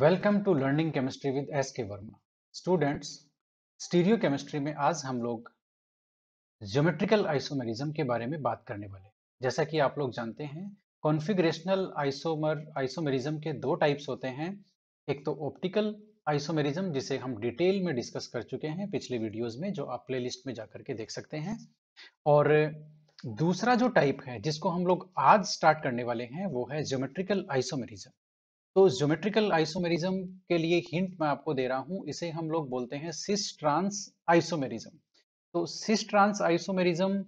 welcome to learning chemistry with S K Verma students stereo chemistry में आज हम लोग ज्योमेट्रिकल आइसोमेरिज्म के बारे में बात करने वाले जैसा कि आप लोग जानते हैं कॉन्फिग्रेशनल आइसोमर आइसोमेरिज्म के दो टाइप्स होते हैं एक तो ऑप्टिकल आइसोमेरिज्म जिसे हम डिटेल में डिस्कस कर चुके हैं पिछले वीडियोज में जो आप लिस्ट में जाकर के देख सकते हैं और दूसरा जो टाइप है जिसको हम लोग आज स्टार्ट करने वाले हैं वो है ज्योमेट्रिकल आइसोमेरिज्म तो ज्योमेट्रिकल आइसोमेरिज्म के लिए हिंट मैं आपको दे रहा हूं इसे हम लोग बोलते हैं सिस ट्रांस आइसोमेरिज्म तो सिस ट्रांस आइसोमेरिज्म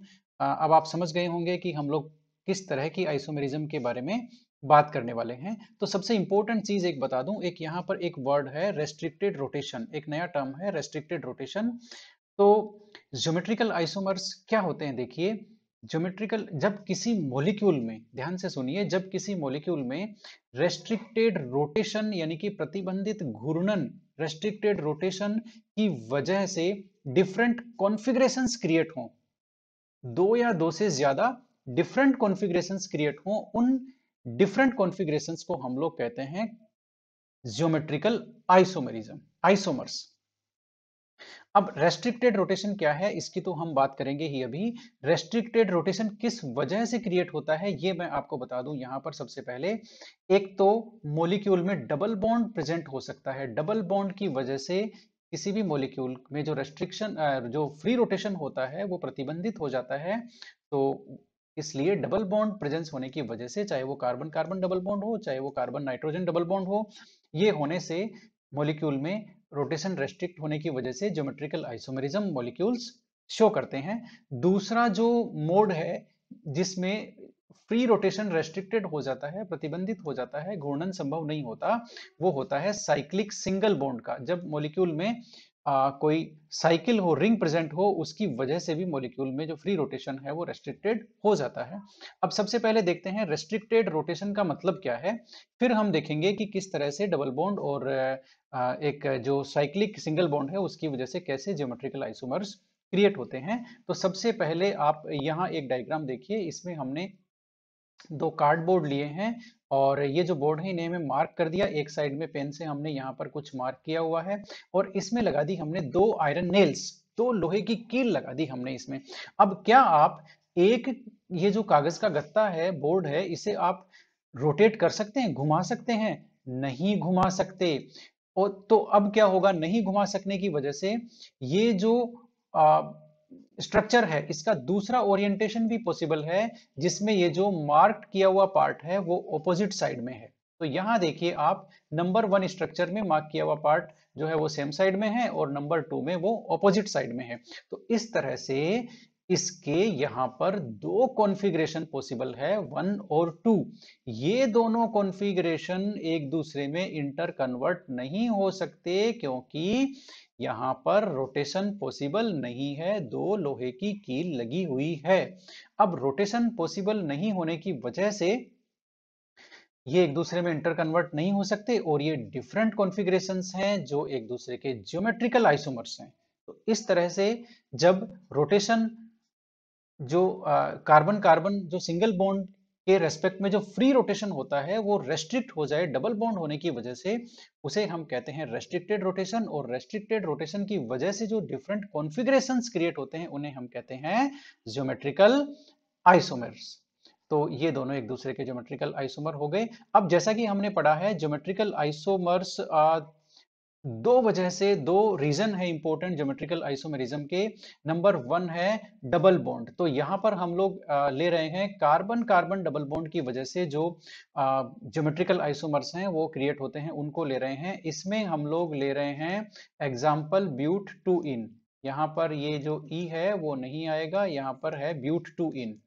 अब आप समझ गए होंगे कि हम लोग किस तरह की आइसोमेरिज्म के बारे में बात करने वाले हैं तो सबसे इंपॉर्टेंट चीज एक बता दूं एक यहाँ पर एक वर्ड है रेस्ट्रिक्टेड रोटेशन एक नया टर्म है रेस्ट्रिक्टेड रोटेशन तो ज्योमेट्रिकल आइसोमर्स क्या होते हैं देखिए ज्योमेट्रिकल जब किसी मॉलिक्यूल में ध्यान से सुनिए जब किसी मॉलिक्यूल में रेस्ट्रिक्टेड रोटेशन यानी कि प्रतिबंधित घूर्णन रेस्ट्रिक्टेड रोटेशन की वजह से डिफरेंट कॉन्फ़िगरेशंस क्रिएट हों दो या दो से ज्यादा डिफरेंट कॉन्फ़िगरेशंस क्रिएट हों उन डिफरेंट कॉन्फ़िगरेशंस को हम लोग कहते हैं ज्योमेट्रिकल आइसोमेरिज्म आइसोमर्स अब रेस्ट्रिक्टेड रोटेशन क्या है इसकी तो हम बात करेंगे ही अभी रेस्ट्रिक्टेड रोटेशन किस वजह से क्रिएट होता है ये मैं आपको बता दूं यहां पर सबसे पहले एक तो मोलिक्यूल में डबल बॉन्ड प्रेजेंट हो सकता है डबल बॉन्ड की वजह से किसी भी मोलिक्यूल में जो रेस्ट्रिक्शन जो फ्री रोटेशन होता है वो प्रतिबंधित हो जाता है तो इसलिए डबल बॉन्ड प्रेजेंस होने की वजह से चाहे वो कार्बन कार्बन डबल बॉन्ड हो चाहे वो कार्बन नाइट्रोजन डबल बॉन्ड हो ये होने से मोलिक्यूल में रोटेशन रेस्ट्रिक्ट होने की वजह से ज्योमेट्रिकल आइसोमेरिज्म मॉलिक्यूल्स शो करते हैं दूसरा जो मोड है जिसमें फ्री रोटेशन रेस्ट्रिक्टेड हो जाता है प्रतिबंधित हो जाता है घूर्णन संभव नहीं होता वो होता है साइक्लिक सिंगल बॉन्ड का जब मॉलिक्यूल में आ, कोई साइकिल हो रिंग प्रेजेंट हो उसकी वजह से भी मॉलिक्यूल में जो फ्री रोटेशन है वो रेस्ट्रिक्टेड हो जाता है अब सबसे पहले देखते हैं रेस्ट्रिक्टेड रोटेशन का मतलब क्या है फिर हम देखेंगे कि किस तरह से डबल बॉन्ड और आ, एक जो साइक्लिक सिंगल बॉन्ड है उसकी वजह से कैसे ज्योमेट्रिकल आइसोमर्स क्रिएट होते हैं तो सबसे पहले आप यहाँ एक डायग्राम देखिए इसमें हमने दो कार्डबोर्ड लिए हैं और ये जो बोर्ड है इन्हें हमें मार्क कर दिया एक साइड में पेन से हमने यहाँ पर कुछ मार्क किया हुआ है और इसमें लगा दी हमने दो आयरन नेल्स दो लोहे की कील लगा दी हमने इसमें अब क्या आप एक ये जो कागज का गत्ता है बोर्ड है इसे आप रोटेट कर सकते हैं घुमा सकते हैं नहीं घुमा सकते और तो अब क्या होगा नहीं घुमा सकने की वजह से ये जो आ, स्ट्रक्चर है इसका दूसरा ओरिएंटेशन भी पॉसिबल है जिसमें ये जो मार्क किया हुआ पार्ट है वो ऑपोजिट साइड में है तो यहां देखिए आप नंबर वन स्ट्रक्चर में मार्क किया हुआ पार्ट जो है वो सेम साइड में है और नंबर टू में वो ऑपोजिट साइड में है तो इस तरह से इसके यहां पर दो कॉन्फ़िगरेशन पॉसिबल है वन और टू ये दोनों कॉन्फ़िगरेशन एक दूसरे में इंटर कन्वर्ट नहीं हो सकते क्योंकि यहाँ पर रोटेशन पॉसिबल नहीं है दो लोहे की कील लगी हुई है अब रोटेशन पॉसिबल नहीं होने की वजह से ये एक दूसरे में इंटर कन्वर्ट नहीं हो सकते और ये डिफरेंट कॉन्फ़िगरेशन हैं जो एक दूसरे के ज्योमेट्रिकल आइसोमर्स हैं तो इस तरह से जब रोटेशन जो कार्बन कार्बन जो सिंगल बॉन्ड के रेस्पेक्ट में जो फ्री रोटेशन होता है वो रेस्ट्रिक्ट हो जाए डबल बॉन्ड होने की वजह से उसे हम कहते हैं रेस्ट्रिक्टेड रोटेशन और रेस्ट्रिक्टेड रोटेशन की वजह से जो डिफरेंट कॉन्फिग्रेशन क्रिएट होते हैं उन्हें हम कहते हैं ज्योमेट्रिकल आइसोमर्स तो ये दोनों एक दूसरे के ज्योमेट्रिकल आइसोमर हो गए अब जैसा कि हमने पढ़ा है ज्योमेट्रिकल आइसोमर्स दो वजह से दो रीजन है इंपॉर्टेंट ज्योमेट्रिकल आइसोमेरिज्म के नंबर वन है डबल बॉन्ड तो यहां पर हम लोग ले रहे हैं कार्बन कार्बन डबल बॉन्ड की वजह से जो ज्योमेट्रिकल आइसोमर्स हैं वो क्रिएट होते हैं उनको ले रहे हैं इसमें हम लोग ले रहे हैं एग्जाम्पल ब्यूट टू इन यहां पर ये जो ई e है वो नहीं आएगा यहां पर है ब्यूट टू इन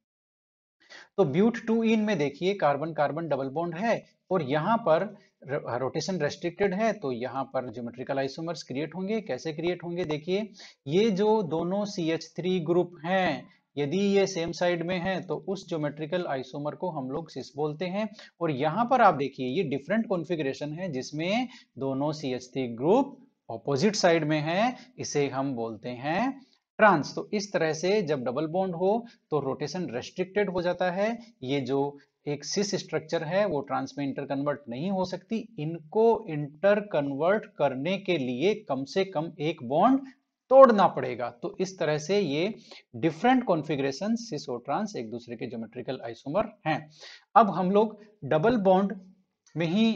तो ब्यूट टू इन में देखिए कार्बन कार्बन डबल बॉन्ड है और यहां पर रोटेशन रेस्ट्रिक्टेड है तो यहाँ पर ज्योमेट्रिकल आइसोमर्स क्रिएट होंगे कैसे क्रिएट होंगे देखिए ये जो दोनों सी एच थ्री ग्रुप हैं यदि ये सेम साइड में है तो उस ज्योमेट्रिकल आइसोमर को हम लोग सिस बोलते हैं और यहाँ पर आप देखिए ये डिफरेंट कॉन्फ़िगरेशन है जिसमें दोनों C H three group opposite side में है इसे हम बोलते हैं ट्रांस तो इस तरह से जब डबल बॉन्ड हो तो रोटेशन रेस्ट्रिक्टेड हो जाता है ये जो एक सिस स्ट्रक्चर है वो ट्रांस में इंटर कन्वर्ट नहीं हो सकती इनको इंटर कन्वर्ट करने के लिए कम से कम एक बॉन्ड तोड़ना पड़ेगा तो इस तरह से ये डिफरेंट कॉन्फ़िगरेशन सिस और ट्रांस एक दूसरे के ज्योमेट्रिकल आइसोमर हैं अब हम लोग डबल बॉन्ड में ही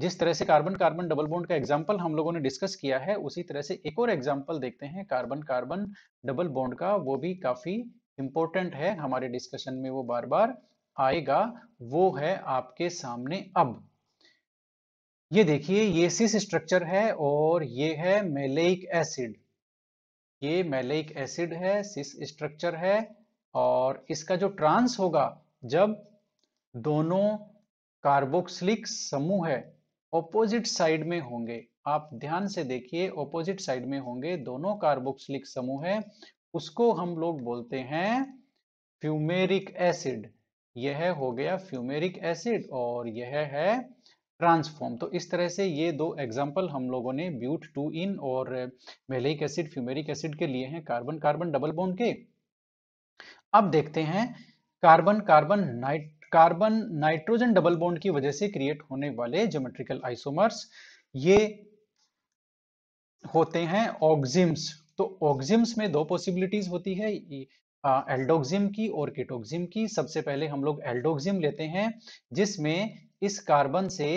जिस तरह से कार्बन कार्बन डबल बॉन्ड का एग्जाम्पल हम लोगों ने डिस्कस किया है उसी तरह से एक और एग्जाम्पल देखते हैं कार्बन कार्बन डबल बॉन्ड का वो भी काफी इंपॉर्टेंट है हमारे डिस्कशन में वो बार बार आएगा वो है आपके सामने अब ये देखिए ये सिस स्ट्रक्चर है और ये है मेलेक एसिड ये मेलेक एसिड है सिस स्ट्रक्चर है और इसका जो ट्रांस होगा जब दोनों कार्बोक्सिलिक समूह है ऑपोजिट साइड में होंगे आप ध्यान से देखिए ऑपोजिट साइड में होंगे दोनों कार्बोक्सिलिक समूह है उसको हम लोग बोलते हैं फ्यूमेरिक एसिड यह हो गया फ्यूमेरिक एसिड और यह है ट्रांसफॉर्म तो इस तरह से ये दो एग्जाम्पल हम लोगों ने ब्यूट टू इन और मेलेक एसिड फ्यूमेरिक एसिड के लिए हैं कार्बन कार्बन डबल बॉन्ड के अब देखते हैं कार्बन कार्बन नाइट कार्बन नाइट्रोजन डबल बॉन्ड की वजह से क्रिएट होने वाले ज्योमेट्रिकल आइसोमर्स ये होते हैं ऑक्सिम्स तो ऑक्सिम्स में दो पॉसिबिलिटीज होती है एल्डोक्सिम की और कीटोक्सिम की सबसे पहले हम लोग एल्डोक्सिम लेते हैं जिसमें इस कार्बन से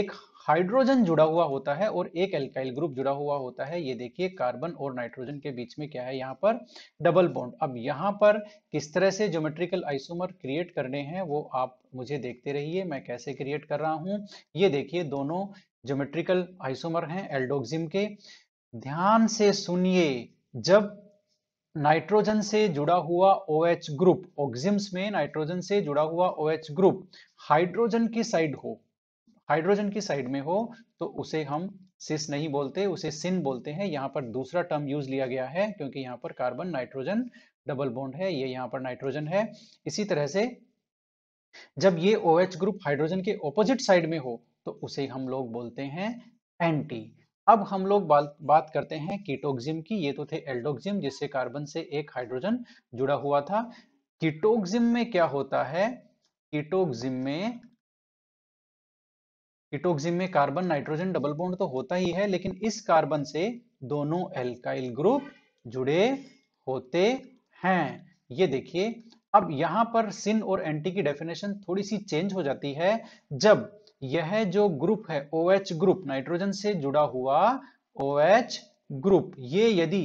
एक हाइड्रोजन जुड़ा हुआ होता है और एक एल्काइल ग्रुप जुड़ा हुआ होता है ये देखिए कार्बन और नाइट्रोजन के बीच में क्या है यहाँ पर डबल बॉन्ड अब यहाँ पर किस तरह से ज्योमेट्रिकल आइसोमर क्रिएट करने हैं वो आप मुझे देखते रहिए मैं कैसे क्रिएट कर रहा हूँ ये देखिए दोनों ज्योमेट्रिकल आइसोमर हैं एल्डोक्सिम के ध्यान से सुनिए जब नाइट्रोजन से जुड़ा हुआ ओ एच ग्रुप ऑक्सिम्स में नाइट्रोजन से जुड़ा हुआ ओ एच ग्रुप हाइड्रोजन की साइड हो हाइड्रोजन की साइड में हो तो उसे हम सिस नहीं बोलते उसे सिन बोलते हैं यहाँ पर दूसरा टर्म यूज लिया गया है क्योंकि यहाँ पर कार्बन नाइट्रोजन डबल बॉन्ड है ये यहाँ पर नाइट्रोजन है इसी तरह से जब ये ओ OH ग्रुप हाइड्रोजन के ऑपोजिट साइड में हो तो उसे हम लोग बोलते हैं एंटी अब हम लोग बात करते हैं कीटोक्सिम की ये तो थे एल्डोक्सिम जिससे कार्बन से एक हाइड्रोजन जुड़ा हुआ था कीटोक्सिम में क्या होता है कीटोक्सिम में कीटोक्सिम में कार्बन नाइट्रोजन डबल बॉन्ड तो होता ही है लेकिन इस कार्बन से दोनों एल्काइल ग्रुप जुड़े होते हैं ये देखिए अब यहां पर सिन और एंटी की डेफिनेशन थोड़ी सी चेंज हो जाती है जब यह जो ग्रुप है ओ OH ग्रुप नाइट्रोजन से जुड़ा हुआ ओ OH ग्रुप ये यदि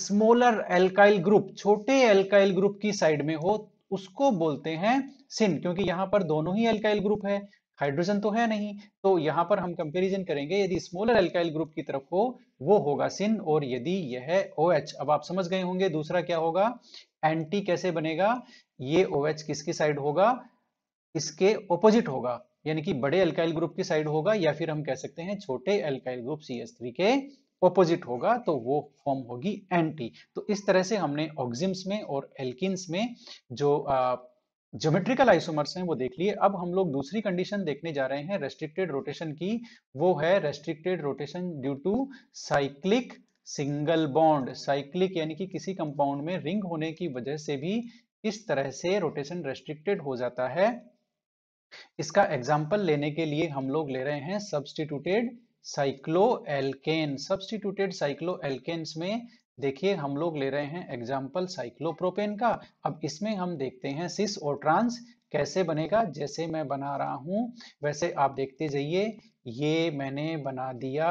स्मॉलर एल्काइल ग्रुप छोटे एल्काइल ग्रुप की साइड में हो उसको बोलते हैं सिन क्योंकि यहां पर दोनों ही एल्काइल ग्रुप है हाइड्रोजन तो है नहीं तो यहां पर हम कंपैरिजन करेंगे यदि स्मॉलर एल्काइल ग्रुप की तरफ हो वो होगा सिन और यदि यह ओ OH, अब आप समझ गए होंगे दूसरा क्या होगा एंटी कैसे बनेगा ये ओ OH किसकी साइड होगा इसके ओपोजिट होगा यानी कि बड़े अल्काइल ग्रुप की साइड होगा या फिर हम कह सकते हैं छोटे alkyl group C S three के ऑपोजिट होगा तो वो फॉर्म होगी एंटी तो इस तरह से हमने ऑक्सिम्स में और एल्किन्स में जो ज्योमेट्रिकल आइसोमर्स हैं वो देख लिए अब हम लोग दूसरी कंडीशन देखने जा रहे हैं रेस्ट्रिक्टेड रोटेशन की वो है restricted rotation due to cyclic single bond cyclic यानी कि किसी कंपाउंड में रिंग होने की वजह से भी इस तरह से रोटेशन रेस्ट्रिक्टेड हो जाता है इसका एग्जाम्पल लेने के लिए हम लोग ले रहे हैं सब्सटीट्यूटेड एल्केन सब्सटीट्यूटेड साइक्लोएल्केन्स में देखिए हम लोग ले रहे हैं एग्जाम्पल साइक्लोप्रोपेन का अब इसमें हम देखते हैं सिस और ट्रांस कैसे बनेगा जैसे मैं बना रहा हूं वैसे आप देखते जाइए ये मैंने बना दिया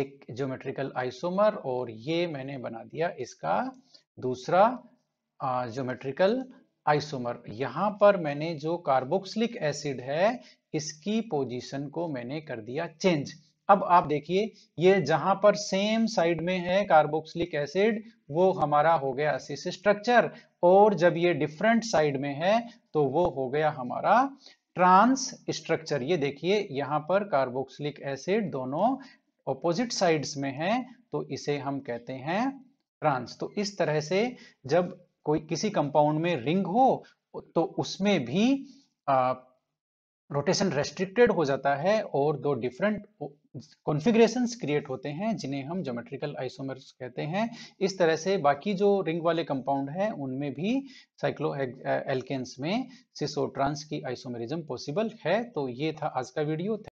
एक ज्योमेट्रिकल आइसोमर और ये मैंने बना दिया इसका दूसरा ज्योमेट्रिकल आइसोमर यहां पर मैंने जो कार्बोक्सिलिक एसिड है इसकी पोजीशन को मैंने कर दिया चेंज अब आप देखिए ये जहां पर सेम साइड में है कार्बोक्सिलिक एसिड वो हमारा हो गया सिस स्ट्रक्चर और जब ये डिफरेंट साइड में है तो वो हो गया हमारा ट्रांस स्ट्रक्चर ये देखिए यहां पर कार्बोक्सिलिक एसिड दोनों ऑपोजिट साइड्स में है तो इसे हम कहते हैं ट्रांस तो इस तरह से जब कोई किसी कंपाउंड में रिंग हो तो उसमें भी रोटेशन रेस्ट्रिक्टेड हो जाता है और दो डिफरेंट कॉन्फ़िगरेशन क्रिएट होते हैं जिन्हें हम जोमेट्रिकल आइसोमर्स कहते हैं इस तरह से बाकी जो रिंग वाले कंपाउंड हैं उनमें भी साइक्लो एल्केन्स में सिसोट्रांस की आइसोमेरिज्म पॉसिबल है तो ये था आज का वीडियो